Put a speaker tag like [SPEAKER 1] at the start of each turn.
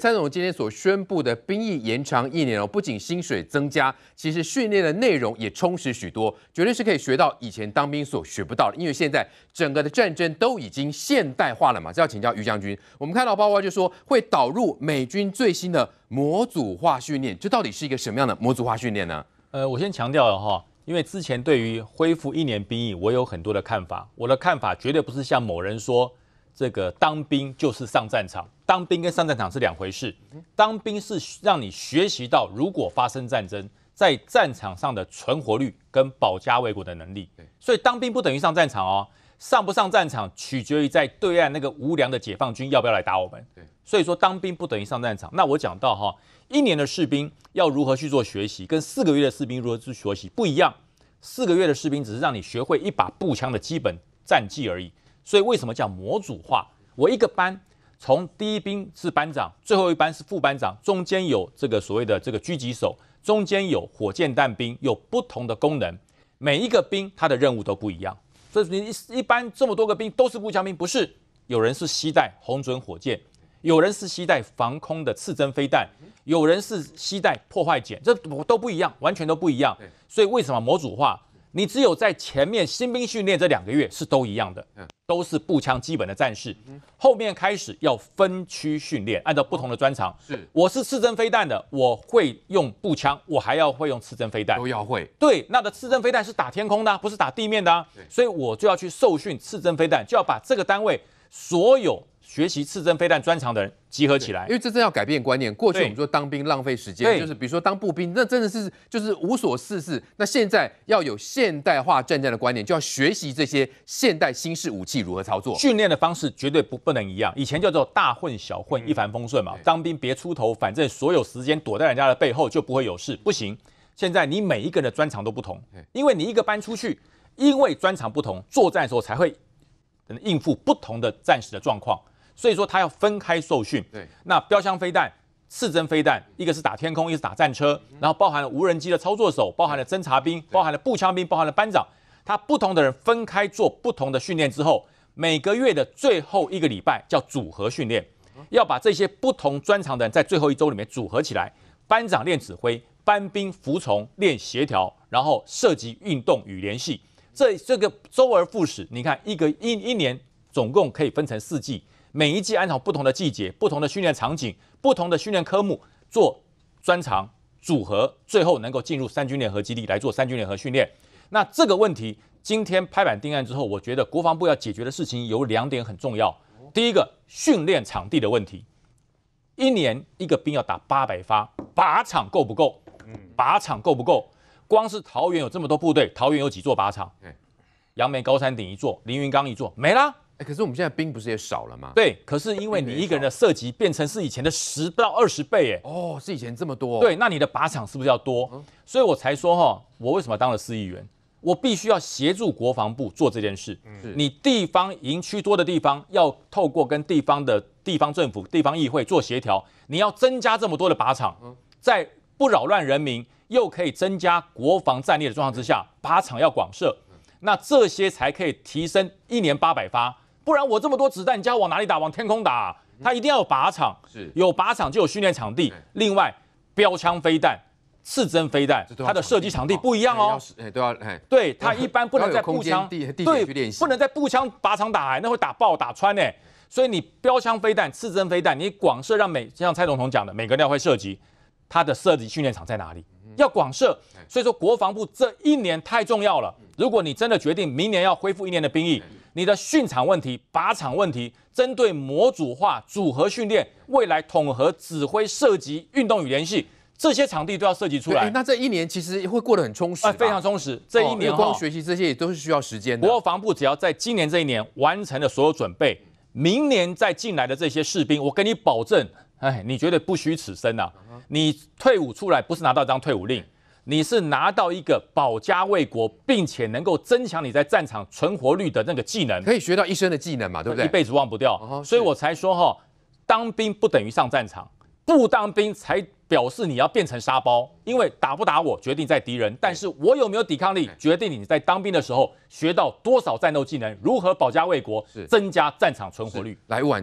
[SPEAKER 1] 蔡总今天所宣布的兵役延长一年哦，不仅薪水增加，其实训练的内容也充实许多，绝对是可以学到以前当兵所学不到的，因为现在整个的战争都已经现代化了嘛。就要请教于将军。我们看到包括就说会导入美军最新的模组化训练，这到底是一个什么样的模组化训练呢？
[SPEAKER 2] 呃，我先强调了哈，因为之前对于恢复一年兵役，我有很多的看法，我的看法绝对不是像某人说。这个当兵就是上战场，当兵跟上战场是两回事。当兵是让你学习到，如果发生战争，在战场上的存活率跟保家卫国的能力。所以当兵不等于上战场哦。上不上战场，取决于在对岸那个无良的解放军要不要来打我们。所以说当兵不等于上战场。那我讲到哈，一年的士兵要如何去做学习，跟四个月的士兵如何去学习不一样。四个月的士兵只是让你学会一把步枪的基本战技而已。所以为什么叫模组化？我一个班，从第一兵是班长，最后一班是副班长，中间有这个所谓的这个狙击手，中间有火箭弹兵，有不同的功能。每一个兵他的任务都不一样。所以一一般这么多个兵都是步枪兵，不是有人是携带红准火箭，有人是携带防空的刺针飞弹，有人是携带破坏简，这我都不一样，完全都不一样。所以为什么模组化？你只有在前面新兵训练这两个月是都一样的，都是步枪基本的战士，后面开始要分区训练，按照不同的专长。是，我是刺针飞弹的，我会用步枪，我还要会用刺针飞弹。都要会。对，那的刺针飞弹是打天空的，不是打地面的啊。所以我就要去受训刺针飞弹，就要把这个单位所有。学习刺针飞弹专长的人集合起来，因为
[SPEAKER 1] 这真要改变观念。过去我们说当兵浪费时间，就是比如说当步兵，那真的是就是无所事事。那现在要有现代化战争的观念，就要学习这些现代新式武器
[SPEAKER 2] 如何操作。训练的方式绝对不不能一样。以前叫做大混小混，一帆风顺嘛。当兵别出头，反正所有时间躲在人家的背后就不会有事。不行，现在你每一个人的专长都不同，因为你一个班出去，因为专长不同，作战的时候才会应付不同的战时的状况。所以说他要分开受训，对，那标枪飞弹、刺针飞弹，一个是打天空，一个是打战车，然后包含了无人机的操作手，包含了侦察兵，包含了步枪兵，包含了班长，他不同的人分开做不同的训练之后，每个月的最后一个礼拜叫组合训练，要把这些不同专长的人在最后一周里面组合起来，班长练指挥，班兵服从练协调，然后涉及运动与联系，这这个周而复始，你看一个一一年总共可以分成四季。每一季按照不同的季节、不同的训练场景、不同的训练科目做专长组合，最后能够进入三军联合基地来做三军联合训练。那这个问题，今天拍板定案之后，我觉得国防部要解决的事情有两点很重要。第一个，训练场地的问题。一年一个兵要打八百发，靶场够不够？靶场够不够？光是桃园有这么多部队，桃园有几座靶场？杨梅高山顶一座，凌云岗一座，没啦。可是我们现在兵不是也少了吗？对，可是因为你一个人的射击变成是以前的十到二十倍，哎，哦，是以前这么多。对，那你的靶场是不是要多？所以我才说哈，我为什么当了市议员？我必须要协助国防部做这件事。你地方营区多的地方，要透过跟地方的地方政府、地方议会做协调，你要增加这么多的靶场，在不扰乱人民又可以增加国防战力的状况之下，靶场要广设，那这些才可以提升一年八百发。不然我这么多子弹，你要往哪里打？往天空打？他一定要有靶场，是，有靶场就有训练场地。另外，标枪飞弹、刺针飞弹，它的射击场地不一样哦。哎，都要对，它一般不能在步枪对，不能在步枪靶场打，那会打爆、打穿哎。所以你标枪飞弹、刺针飞弹，你广射让每像蔡总统讲的，每个要会射击，它的射击训练场在哪里？要广射，所以说国防部这一年太重要了。如果你真的决定明年要恢复一年的兵役。你的训场问题、靶场问题，针对模组化组合训练，未来统合指挥涉及运动与联系，这些场地都要设计出来。
[SPEAKER 1] 那这一年其实会过得很充实，非常充实。
[SPEAKER 2] 这一年光学习这些也都是需要时间的。国防部只要在今年这一年完成了所有准备，明年再进来的这些士兵，我跟你保证，哎，你绝对不虚此生啊！你退伍出来不是拿到一张退伍令。你是拿到一个保家卫国，并且能够增强你在战场存活率的那个技能，可以学到一生的技能嘛？对不对？一辈子忘不掉。所以，我才说哈，当兵不等于上战场，不当兵才表示你要变成沙包。因为打不打我决定在敌人，但是我有没有抵抗力，决定你在当兵的时候学到多少战斗技能，如何保家卫国，增加战场存活率来晚。